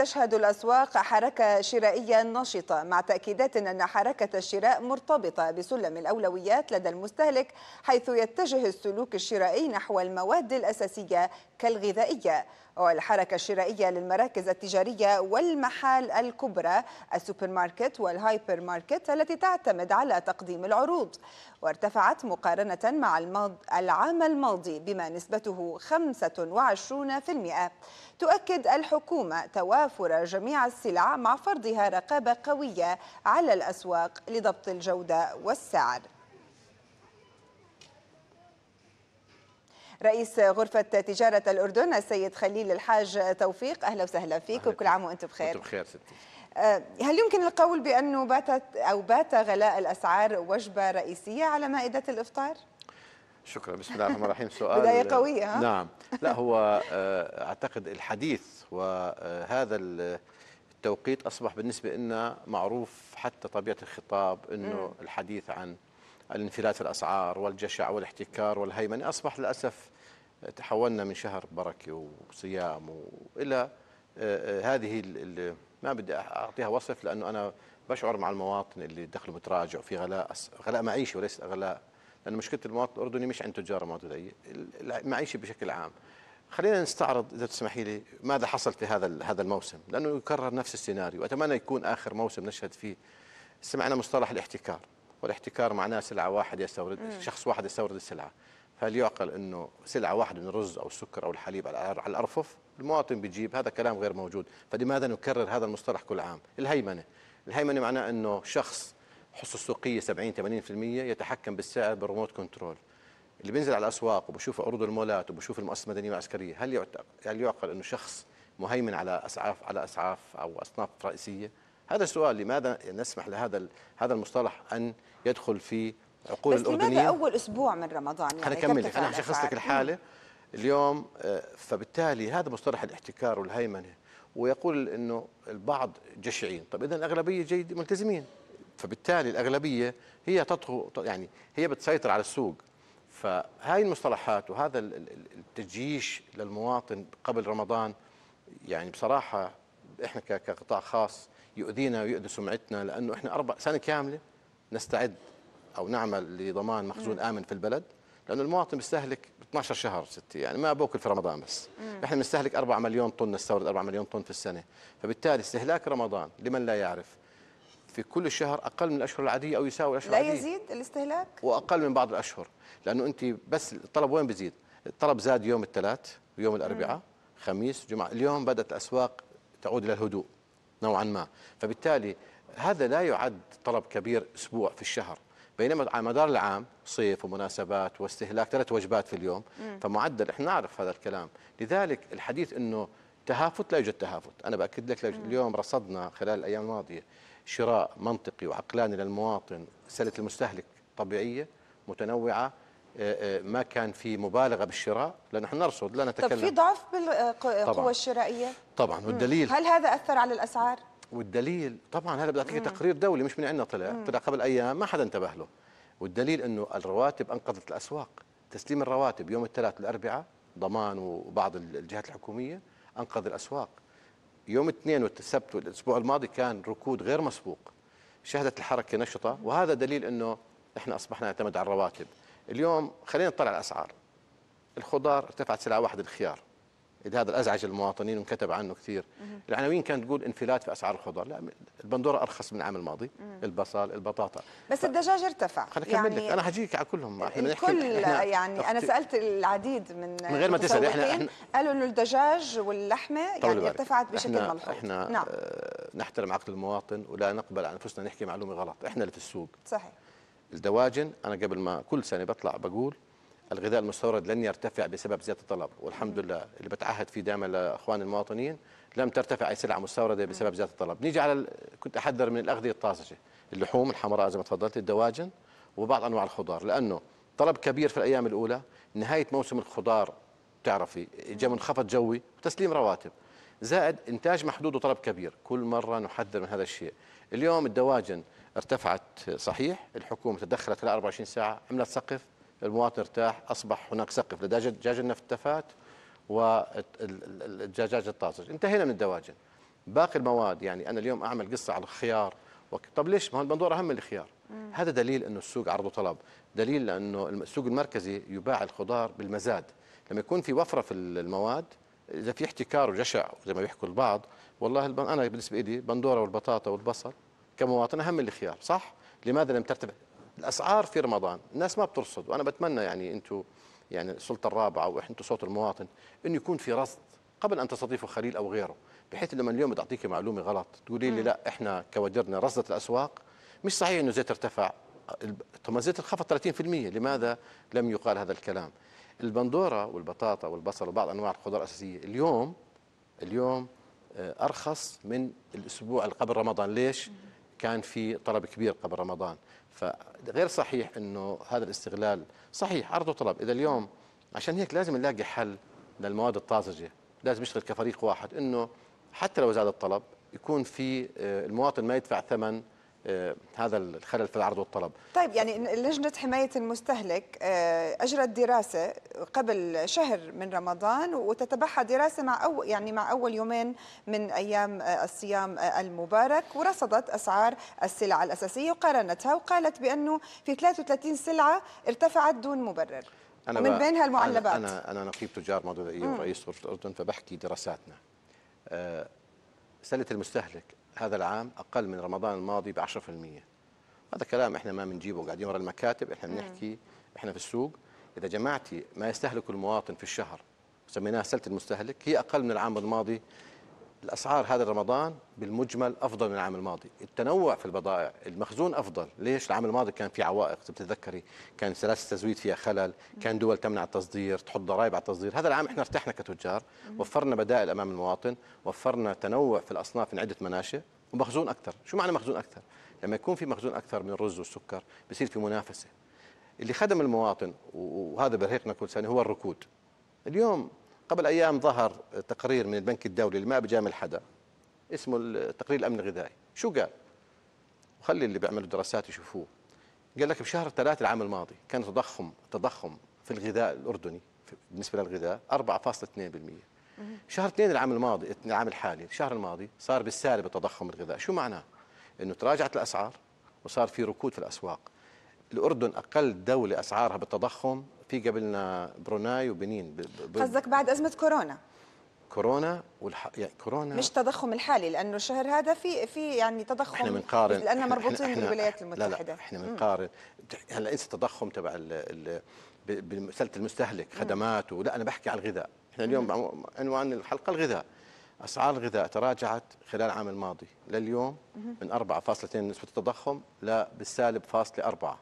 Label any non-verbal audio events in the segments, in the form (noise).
تشهد الأسواق حركة شرائية نشطة مع تأكيدات أن حركة الشراء مرتبطة بسلم الأولويات لدى المستهلك حيث يتجه السلوك الشرائي نحو المواد الأساسية كالغذائية والحركة الشرائية للمراكز التجارية والمحال الكبرى السوبر ماركت والهايبر ماركت التي تعتمد على تقديم العروض وارتفعت مقارنة مع العام الماضي بما نسبته 25% تؤكد الحكومة توافر جميع السلع مع فرضها رقابة قوية على الأسواق لضبط الجودة والسعر رئيس غرفة تجارة الأردن السيد خليل الحاج توفيق أهلا وسهلا فيك وكل عام وأنتم بخير وأنتم بخير ستي آه، هل يمكن القول بأنه باتت أو بات غلاء الأسعار وجبة رئيسية على مائدة الإفطار؟ شكرا بسم الله الرحمن الرحيم سؤال (laughs) بداية قوية ها؟ نعم لا هو آه، أعتقد الحديث وهذا التوقيت أصبح بالنسبة لنا معروف حتى طبيعة الخطاب أنه الحديث عن الانفلات الأسعار والجشع والاحتكار والهيمنة أصبح للأسف تحولنا من شهر بركه وصيام والى آه، آه، هذه ما بدي اعطيها وصف لانه انا بشعر مع المواطن اللي دخله متراجع في غلاء غلاء معيشي وليس غلاء لان مشكله المواطن الاردني مش عند تجار معتديه المعيشه بشكل عام خلينا نستعرض اذا تسمحي لي ماذا حصل في هذا هذا الموسم لانه يكرر نفس السيناريو اتمنى يكون اخر موسم نشهد فيه سمعنا مصطلح الاحتكار والاحتكار معناه سلعه واحد يستورد شخص واحد يستورد السلعه هل يعقل انه سلعه واحده من الرز او السكر او الحليب على الارفف المواطن بيجيب هذا كلام غير موجود فلماذا نكرر هذا المصطلح كل عام الهيمنه الهيمنه معناه انه شخص حصه السوقيه 70 80% يتحكم بالسعر بالريموت كنترول اللي بينزل على الاسواق وبشوف عروض المولات وبشوف المؤسسه المدنيه والعسكريه هل هل يعقل انه شخص مهيمن على اسعاف على اسعاف او اصناف رئيسيه هذا السؤال لماذا نسمح لهذا هذا المصطلح ان يدخل في عقول بس الاردنيه لماذا اول اسبوع من رمضان يعني انا كمل لك انا هشخص لك الحاله اليوم آه، فبالتالي هذا مصطلح الاحتكار والهيمنه ويقول انه البعض جشعين طب اذا الاغلبيه جيد ملتزمين فبالتالي الاغلبيه هي تطغو يعني هي بتسيطر على السوق فهاي المصطلحات وهذا التجيش للمواطن قبل رمضان يعني بصراحه احنا كقطاع خاص يؤذينا ويؤذي سمعتنا لانه احنا اربع سنه كامله نستعد او نعمل لضمان مخزون امن في البلد لانه المواطن بيستهلك 12 شهر ستي يعني ما باكل في رمضان بس احنا بنستهلك 4 مليون طن نستورد 4 مليون طن في السنه فبالتالي استهلاك رمضان لمن لا يعرف في كل الشهر اقل من الاشهر العاديه او يساوي الاشهر العاديه لا يزيد الاستهلاك واقل من بعض الاشهر لانه انت بس الطلب وين بيزيد الطلب زاد يوم الثلاث ويوم الاربعاء خميس جمعه اليوم بدات الاسواق تعود الى الهدوء نوعا ما فبالتالي هذا لا يعد طلب كبير اسبوع في الشهر بينما على مدار العام صيف ومناسبات واستهلاك ثلاث وجبات في اليوم مم. فمعدل احنا نعرف هذا الكلام لذلك الحديث انه تهافت لا يوجد تهافت انا باكد لك اليوم رصدنا خلال الايام الماضيه شراء منطقي وعقلاني للمواطن سله المستهلك طبيعيه متنوعه آه، آه، ما كان في مبالغه بالشراء لان احنا نرصد لا نتكلم طب في ضعف بالقوه الشرائيه طبعا والدليل هل هذا اثر على الاسعار والدليل طبعا هذا بدك تقرير دولي مش من عندنا طلع طلع قبل ايام ما حدا انتبه له والدليل انه الرواتب انقذت الاسواق تسليم الرواتب يوم الثلاث والاربعاء ضمان وبعض الجهات الحكوميه انقذ الاسواق يوم الاثنين والسبت والاسبوع الماضي كان ركود غير مسبوق شهدت الحركه نشطه وهذا دليل انه احنا اصبحنا نعتمد على الرواتب اليوم خلينا نطلع الاسعار الخضار ارتفعت سلعه واحده الخيار إذا هذا الازعج المواطنين وانكتب عنه كثير العناوين كانت تقول انفلات في اسعار الخضار لا البندوره ارخص من العام الماضي البصل البطاطا بس ف... الدجاج ارتفع خليني يعني لك انا هجيك على كلهم احنا الكل إحنا يعني انا سالت العديد من من غير ما تسال احنا, احنا قالوا انه الدجاج واللحمه يعني ارتفعت بشكل احنا ملحوظ احنا نعم. اه نحترم عقل المواطن ولا نقبل على انفسنا نحكي معلومه غلط احنا اللي في السوق صحيح الدواجن انا قبل ما كل سنه بطلع بقول الغذاء المستورد لن يرتفع بسبب زياده الطلب والحمد لله اللي بتعهد فيه دائما لاخوان المواطنين لم ترتفع اي سلعه مستورده بسبب زياده الطلب نيجي على ال... كنت احذر من الاغذيه الطازجه اللحوم الحمراء زي ما تفضلت الدواجن وبعض انواع الخضار لانه طلب كبير في الايام الاولى نهايه موسم الخضار بتعرفي جاء منخفض جوي وتسليم رواتب زائد انتاج محدود وطلب كبير كل مره نحذر من هذا الشيء اليوم الدواجن ارتفعت صحيح الحكومه تدخلت خلال 24 ساعه عملت سقف المواطن ارتاح اصبح هناك سقف لدجاج النفط تفات والدجاج الطازج انتهينا من الدواجن باقي المواد يعني انا اليوم اعمل قصه على الخيار طب ليش ما هو البندوره اهم من الخيار مم. هذا دليل انه السوق عرض وطلب دليل لانه السوق المركزي يباع الخضار بالمزاد لما يكون في وفره في المواد اذا في احتكار وجشع زي ما بيحكوا البعض والله انا بالنسبه لي بندوره والبطاطا والبصل كمواطن اهم من الخيار صح لماذا لم ترتفع الاسعار في رمضان الناس ما بترصد وانا بتمنى يعني انتم يعني السلطه الرابعه وانتم صوت المواطن انه يكون في رصد قبل ان تستضيفوا خليل او غيره بحيث لما اليوم بدي اعطيكي معلومه غلط تقولي لي لا احنا كوادرنا رصدت الاسواق مش صحيح انه زيت ارتفع طب زيت انخفض 30% لماذا لم يقال هذا الكلام البندوره والبطاطا والبصل وبعض انواع الخضار الاساسيه اليوم اليوم آه، ارخص من الاسبوع قبل رمضان ليش كان في طلب كبير قبل رمضان فغير صحيح انه هذا الاستغلال صحيح عرض وطلب اذا اليوم عشان هيك لازم نلاقي حل للمواد الطازجه لازم نشتغل كفريق واحد انه حتى لو زاد الطلب يكون في آه، المواطن ما يدفع ثمن آه، هذا الخلل في العرض والطلب طيب يعني لجنة حماية المستهلك آه، أجرت دراسة قبل شهر من رمضان وتتبعها دراسة مع أول يعني مع أول يومين من أيام آه، الصيام المبارك ورصدت أسعار السلع الأساسية وقارنتها وقالت بأنه في 33 سلعة ارتفعت دون مبرر أنا ومن بينها المعلبات أنا أنا نقيب تجار مضوئية إيوه، ورئيس غرفة الأردن فبحكي دراساتنا سلة المستهلك هذا العام أقل من رمضان الماضي ب 10% هذا كلام احنا ما بنجيبه قاعدين ورا المكاتب احنا نعم. بنحكي احنا في السوق اذا جمعتي ما يستهلك المواطن في الشهر سميناها سله المستهلك هي اقل من العام الماضي الاسعار هذا رمضان بالمجمل افضل من العام الماضي، التنوع في البضائع، المخزون افضل، ليش؟ العام الماضي كان في عوائق بتتذكري، كان سلاسل التزويد فيها خلل، كان دول تمنع التصدير، تحط ضرائب على التصدير، هذا العام احنا ارتحنا كتجار، وفرنا بدائل امام المواطن، وفرنا تنوع في الاصناف من عده مناشئ، ومخزون اكثر، شو معنى مخزون اكثر؟ لما يكون في مخزون اكثر من الرز والسكر، بصير في منافسه. اللي خدم المواطن وهذا برهقنا كل سنه هو الركود. اليوم قبل أيام ظهر تقرير من البنك الدولي ما بجامل حدا اسمه التقرير الأمن الغذائي شو قال؟ وخلي اللي بيعملوا دراسات يشوفوه قال لك بشهر ثلاثة العام الماضي كان تضخم تضخم في الغذاء الأردني بالنسبة للغذاء 4.2% شهر اثنين العام الماضي العام الحالي الشهر الماضي صار بالسالب التضخم الغذاء شو معناه؟ انه تراجعت الاسعار وصار في ركود في الاسواق الاردن اقل دوله اسعارها بالتضخم في قبلنا بروناي وبنين قصدك بعد ازمه كورونا كورونا والح... يعني كورونا مش تضخم الحالي لانه الشهر هذا في في يعني تضخم احنا بنقارن لاننا مربوطين بالولايات المتحده لا لا احنا بنقارن هلا انسى التضخم تبع بمساله المستهلك خدمات ولا انا بحكي على الغذاء احنا اليوم عنوان الحلقه الغذاء اسعار الغذاء تراجعت خلال العام الماضي لليوم من 4.2 نسبه التضخم بالسالب فاصلة 4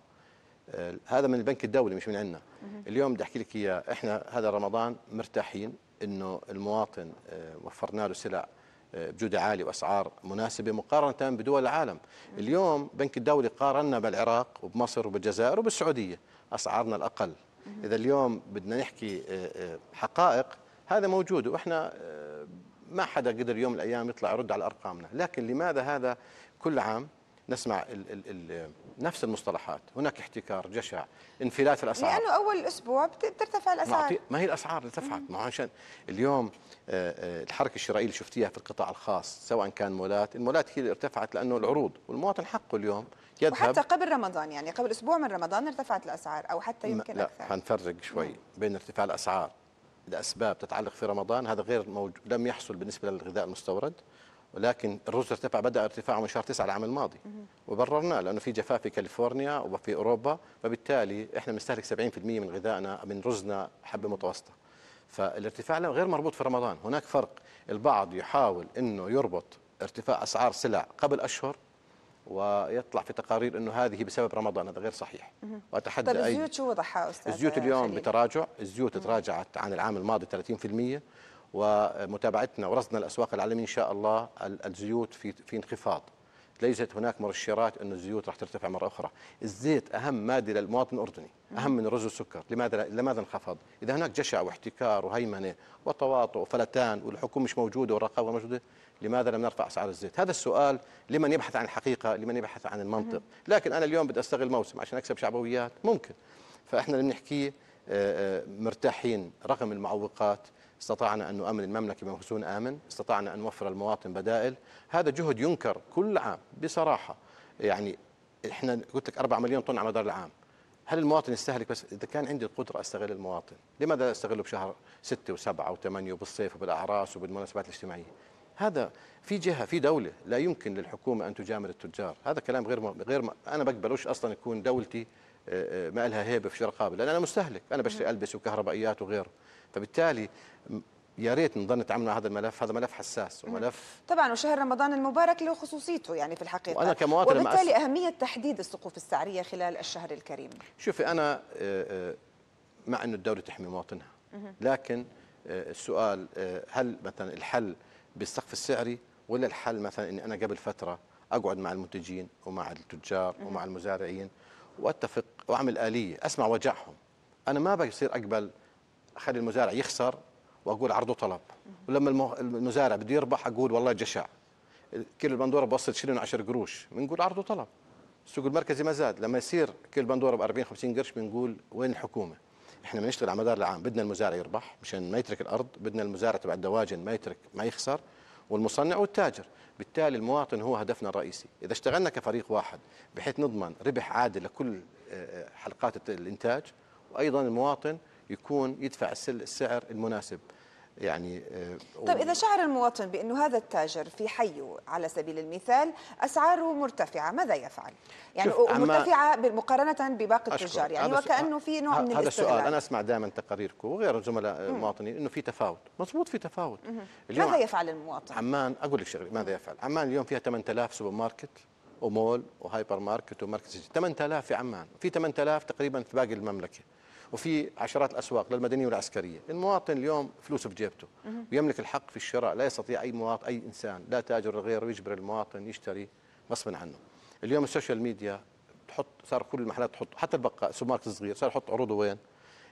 آه، هذا من البنك الدولي مش من عندنا اليوم بدي احكي لك اياه احنا هذا رمضان مرتاحين انه المواطن آه، وفرنا له سلع آه، بجودة عالية وأسعار مناسبة مقارنة بدول العالم اليوم بنك الدولي قارنا بالعراق وبمصر وبالجزائر وبالسعودية أسعارنا الأقل إذا اليوم بدنا نحكي حقائق هذا موجود وإحنا ما حدا قدر يوم من الأيام يطلع يرد على أرقامنا لكن لماذا هذا كل عام نسمع الـ الـ الـ نفس المصطلحات هناك احتكار جشع انفلات الاسعار لانه اول اسبوع بترتفع الاسعار ما هي الاسعار ارتفعت ما عشان اليوم آه، آه، الحركه الشرائيه اللي شفتيها في القطاع الخاص سواء كان مولات المولات هي اللي ارتفعت لانه العروض والمواطن حقه اليوم يذهب وحتى قبل رمضان يعني قبل اسبوع من رمضان ارتفعت الاسعار او حتى يمكن لا اكثر حنفرق شوي بين ارتفاع الاسعار لاسباب تتعلق في رمضان هذا غير موجود لم يحصل بالنسبه للغذاء المستورد ولكن الرز ارتفع بدا ارتفاعه من شهر 9 العام الماضي وبررناه لانه في جفاف في كاليفورنيا وفي اوروبا فبالتالي احنا بنستهلك 70% من غذائنا من رزنا حبه متوسطه فالارتفاع غير مربوط في رمضان هناك فرق البعض يحاول انه يربط ارتفاع اسعار سلع قبل اشهر ويطلع في تقارير انه هذه بسبب رمضان هذا غير صحيح واتحدى طيب الزيوت شو وضعها استاذ الزيوت اليوم خليل. بتراجع الزيوت تراجعت عن العام الماضي 30% ومتابعتنا ورصدنا الاسواق العالميه ان شاء الله الزيوت في في انخفاض ليست هناك مرشرات أن الزيوت راح ترتفع مرة أخرى الزيت أهم مادة للمواطن الأردني أهم من الرز والسكر لماذا لماذا انخفض إذا هناك جشع واحتكار وهيمنة وتواطؤ وفلتان والحكومة مش موجودة والرقابة موجودة لماذا لم نرفع أسعار الزيت هذا السؤال لمن يبحث عن الحقيقة لمن يبحث عن المنطق لكن أنا اليوم بدي أستغل الموسم عشان أكسب شعبويات ممكن فإحنا اللي بنحكيه آه، آه، مرتاحين رغم المعوقات استطعنا أن نؤمن المملكة بمخزون آمن استطعنا أن نوفر المواطن بدائل هذا جهد ينكر كل عام بصراحة يعني إحنا قلت لك 4 مليون طن على مدار العام هل المواطن يستهلك بس إذا كان عندي القدرة أستغل المواطن لماذا لا أستغله بشهر 6 و7 و8 وبالصيف وبالأعراس وبالمناسبات الاجتماعية هذا في جهه في دوله لا يمكن للحكومه ان تجامل التجار هذا كلام غير غير انا بقبلوش اصلا يكون دولتي آه، آه، ما لها هيبه في رقابه لان انا مستهلك انا بشتري نعم. البس وكهربائيات وغيره فبالتالي يا ريت نضل نتعامل مع هذا الملف هذا ملف حساس وملف طبعا وشهر رمضان المبارك له خصوصيته يعني في الحقيقه وانا كمواطن وبالتالي أس... اهميه تحديد السقوف السعريه خلال الشهر الكريم شوفي انا آه، آه، مع انه الدوله تحمي مواطنها لكن آه، السؤال هل مثلا الحل بالسقف السعري ولا الحل مثلا اني انا قبل فتره اقعد مع المنتجين ومع التجار ومع المزارعين واتفق واعمل اليه اسمع وجعهم انا ما بصير اقبل اخلي المزارع يخسر واقول عرض وطلب ولما المزارع بده يربح اقول والله جشع كيلو البندوره بوصل شلن 10 قروش بنقول عرض وطلب السوق المركزي ما زاد لما يصير كيلو البندوره ب 40 50 قرش بنقول وين الحكومه احنا بنشتغل على مدار العام بدنا المزارع يربح مشان ما يترك الارض بدنا المزارع تبع الدواجن ما يترك ما يخسر والمصنع والتاجر بالتالي المواطن هو هدفنا الرئيسي إذا اشتغلنا كفريق واحد بحيث نضمن ربح عادل لكل آه، آه، حلقات الإنتاج وأيضا المواطن يكون يدفع السعر المناسب يعني آه، طيب و... اذا شعر المواطن بانه هذا التاجر في حيه على سبيل المثال اسعاره مرتفعه ماذا يفعل يعني مرتفعه مقارنه بباقي التجار يعني وكانه في نوع من هذا السؤال انا اسمع دائما تقاريركم وغير زملاء المواطنين انه في تفاوت مضبوط في تفاوت اليوم ماذا يفعل المواطن عمان اقول لك شغله ماذا يفعل عمان اليوم فيها 8000 سوبر ماركت ومول وهايبر ماركت ومركز 8000 في عمان في 8000 تقريبا في باقي المملكه وفي عشرات الاسواق للمدنيه والعسكريه، المواطن اليوم فلوسه بجيبته ويملك الحق في الشراء، لا يستطيع اي مواطن اي انسان لا تاجر ولا غيره يجبر المواطن يشتري غصبا عنه. اليوم السوشيال ميديا تحط صار كل المحلات تحط حتى البقاء السوبر ماركت صغير صار يحط عروضه وين؟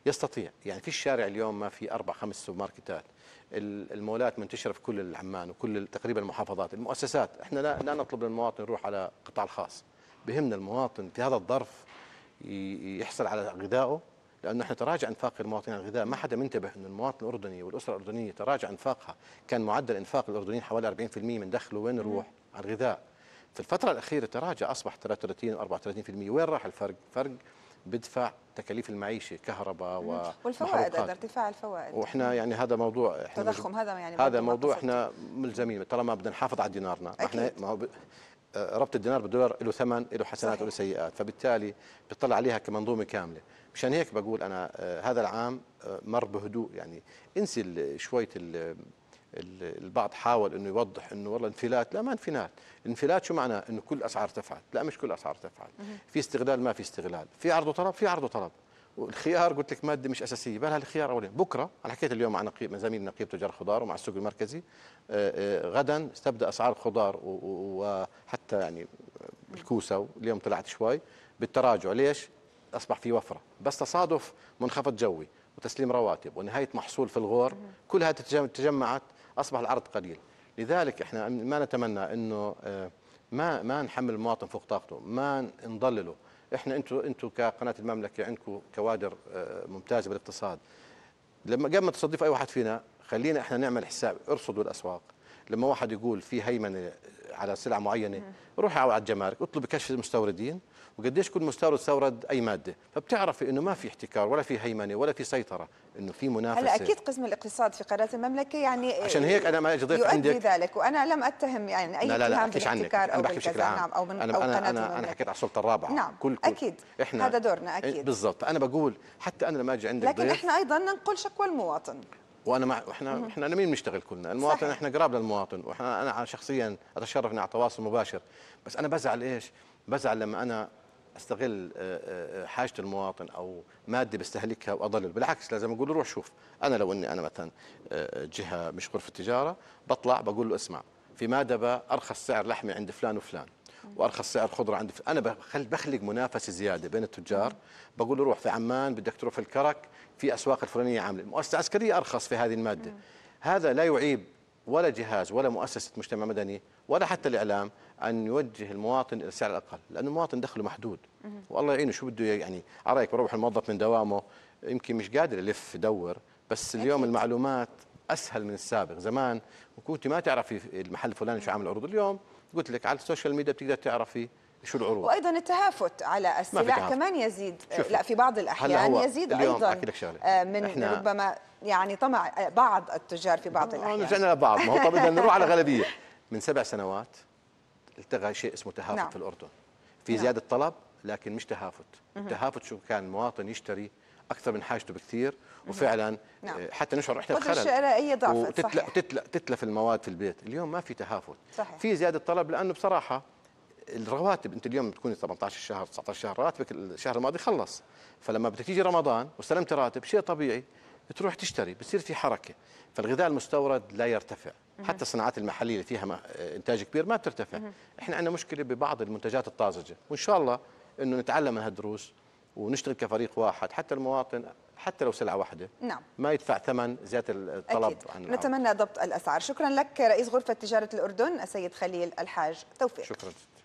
يستطيع يعني في الشارع اليوم ما في اربع خمس سوبر ماركتات المولات منتشره في كل عمان وكل تقريبا المحافظات المؤسسات احنا لا, لا نطلب من المواطن يروح على قطاع الخاص بهمنا المواطن في هذا الظرف يحصل على غذائه لانه احنا تراجع انفاق المواطنين على الغذاء ما حدا منتبه انه المواطن الاردني والاسره الاردنيه تراجع انفاقها كان معدل انفاق الاردنيين حوالي 40% من دخله وين يروح على الغذاء في الفتره الاخيره تراجع اصبح 33 و34% وين راح الفرق فرق بدفع تكاليف المعيشه كهرباء و والفوائد ارتفاع الفوائد واحنا يعني هذا موضوع احنا تضخم مج... هذا يعني هذا موضوع احنا ملزمين طالما بدنا نحافظ على دينارنا أكيد. احنا ما هو ب... آه، ربط الدينار بالدولار له ثمن له حسنات وله سيئات فبالتالي بتطلع عليها كمنظومه كامله مشان هيك بقول انا آه، هذا العام آه، مر بهدوء يعني انسي شويه البعض حاول انه يوضح انه والله انفلات لا ما انفلات انفلات شو معناه انه كل الاسعار ارتفعت لا مش كل الاسعار ارتفعت في استغلال ما في استغلال في عرض وطلب في عرض وطلب والخيار قلت لك ماده مش اساسيه بل الخيار اولا بكره انا حكيت اليوم مع نقيب زميلنا نقيب تجار خضار ومع السوق المركزي آه، غدا استبدا اسعار الخضار وحتى يعني الكوسه واليوم طلعت شوي بالتراجع ليش اصبح في وفره بس تصادف منخفض جوي وتسليم رواتب ونهايه محصول في الغور كلها تجمعت اصبح العرض قليل لذلك احنا ما نتمنى انه آه، ما ما نحمل المواطن فوق طاقته ما نضلله احنا انتوا انتوا كقناه المملكه عندكم كوادر آه، ممتازه بالاقتصاد لما قبل ما تستضيف اي واحد فينا خلينا احنا نعمل حساب ارصدوا الاسواق لما واحد يقول في هيمنه على سلعه معينه روح على الجمارك اطلب كشف المستوردين وقديش كل مستورد استورد اي ماده فبتعرفي انه ما في احتكار ولا في هيمنه ولا في سيطره انه في منافسه هلا اكيد قسم الاقتصاد في قناه المملكه يعني عشان هيك انا ما اجي ضيف عندك ذلك وانا لم اتهم يعني اي لا لا لا احكيش عنك انا بحكي بشكل عام نعم او من انا أو انا انا, أنا حكيت على السلطه الرابعه نعم كل, كل اكيد احنا هذا دورنا إيه، اكيد بالضبط انا بقول حتى انا لما اجي عندك لكن احنا ايضا ننقل شكوى المواطن وانا مع احنا احنا لمين بنشتغل كلنا؟ المواطن صحيح. احنا قراب للمواطن واحنا انا شخصيا اتشرف اني على تواصل مباشر بس انا بزعل ايش؟ بزعل لما انا استغل آه، آه، آه، حاجه المواطن او ماده بستهلكها واضلل بالعكس لازم اقول له روح شوف انا لو اني انا مثلا جهه مش غرفه تجاره بطلع بقول له اسمع في مادبة ارخص سعر لحمه عند فلان وفلان وارخص سعر خضره عند فلان. انا بخلق منافسه زياده بين التجار بقول له روح في عمان بدك تروح في الكرك في اسواق الفلانيه عامله مؤسسه عسكريه ارخص في هذه الماده هذا لا يعيب ولا جهاز ولا مؤسسه مجتمع مدني ولا حتى الاعلام ان يوجه المواطن الى السعر الاقل لانه المواطن دخله محدود والله يعينه شو بده يعني على رايك بروح الموظف من دوامه يمكن مش قادر يلف يدور بس اليوم أكيد. المعلومات اسهل من السابق زمان كنت ما تعرفي المحل الفلاني شو عامل عروض اليوم قلت لك على السوشيال ميديا بتقدر تعرفي شو العروض وايضا التهافت على السلع كمان يزيد شوف. لا في بعض الاحيان يزيد ايضا شغلة. آه، من احنا ربما يعني طمع بعض التجار في بعض آه، الاحيان رجعنا لبعض ما هو طب اذا نروح على غالبيه من سبع سنوات التغى شيء اسمه تهافت نعم. في الأردن في نعم. زيادة طلب لكن مش تهافت مه. التهافت شو كان المواطن يشتري أكثر من حاجته بكثير وفعلا نعم. آه، حتى نشعر احنا بخلل الشرائية ضعفت وتتلف صحيح. تتل تتلف المواد في البيت اليوم ما في تهافت صحيح. في زيادة طلب لأنه بصراحة الرواتب انت اليوم بتكوني 18 شهر 19 شهر راتبك الشهر الماضي خلص فلما بدك تيجي رمضان واستلمت راتب شيء طبيعي بتروح تشتري بصير في حركه فالغذاء المستورد لا يرتفع حتى الصناعات المحليه اللي فيها آه، انتاج كبير ما بترتفع احنا عندنا مشكله ببعض المنتجات الطازجه وان شاء الله انه نتعلم من هالدروس ونشتغل كفريق واحد حتى المواطن حتى لو سلعه واحده نعم ما يدفع ثمن زياده الطلب أكيد. عن نتمنى ضبط الاسعار شكرا لك رئيس غرفه تجاره الاردن السيد خليل الحاج توفيق شكرا